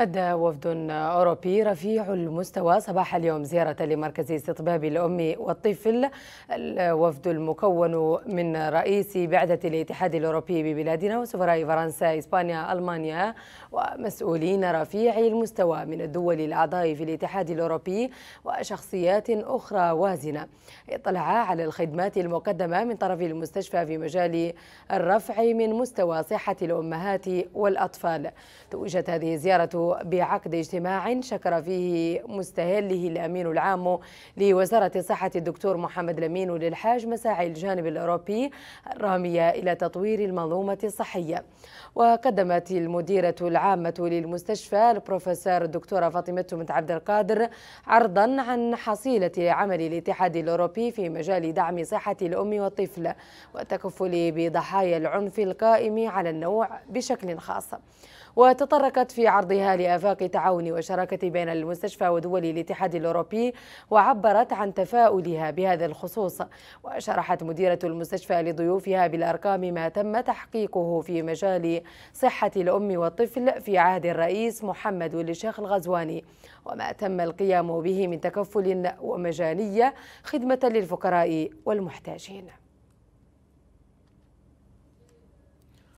أدى وفد أوروبي رفيع المستوى صباح اليوم زيارة لمركز استطباب الأم والطفل الوفد المكون من رئيس بعثة الاتحاد الأوروبي ببلادنا وسفراء فرنسا إسبانيا ألمانيا ومسؤولين رفيع المستوى من الدول الأعضاء في الاتحاد الأوروبي وشخصيات أخرى وازنة اطلعا على الخدمات المقدمة من طرف المستشفى في مجال الرفع من مستوى صحة الأمهات والأطفال توجت هذه الزيارة بعقد اجتماع شكر فيه مستهله الأمين العام لوزارة الصحة الدكتور محمد الأمين للحاج مساعي الجانب الأوروبي الرامية إلى تطوير المنظومة الصحية وقدمت المديرة العامة للمستشفى البروفيسور الدكتورة فاطمة بنت عبد القادر عرضا عن حصيلة عمل الاتحاد الأوروبي في مجال دعم صحة الأم والطفل والتكفل بضحايا العنف القائم على النوع بشكل خاص وتطرقت في عرضها لآفاق تعاون وشراكة بين المستشفى ودول الاتحاد الأوروبي وعبرت عن تفاؤلها بهذا الخصوص وشرحت مديرة المستشفى لضيوفها بالأرقام ما تم تحقيقه في مجال صحة الأم والطفل في عهد الرئيس محمد ولي الشيخ الغزواني وما تم القيام به من تكفل ومجانية خدمة للفقراء والمحتاجين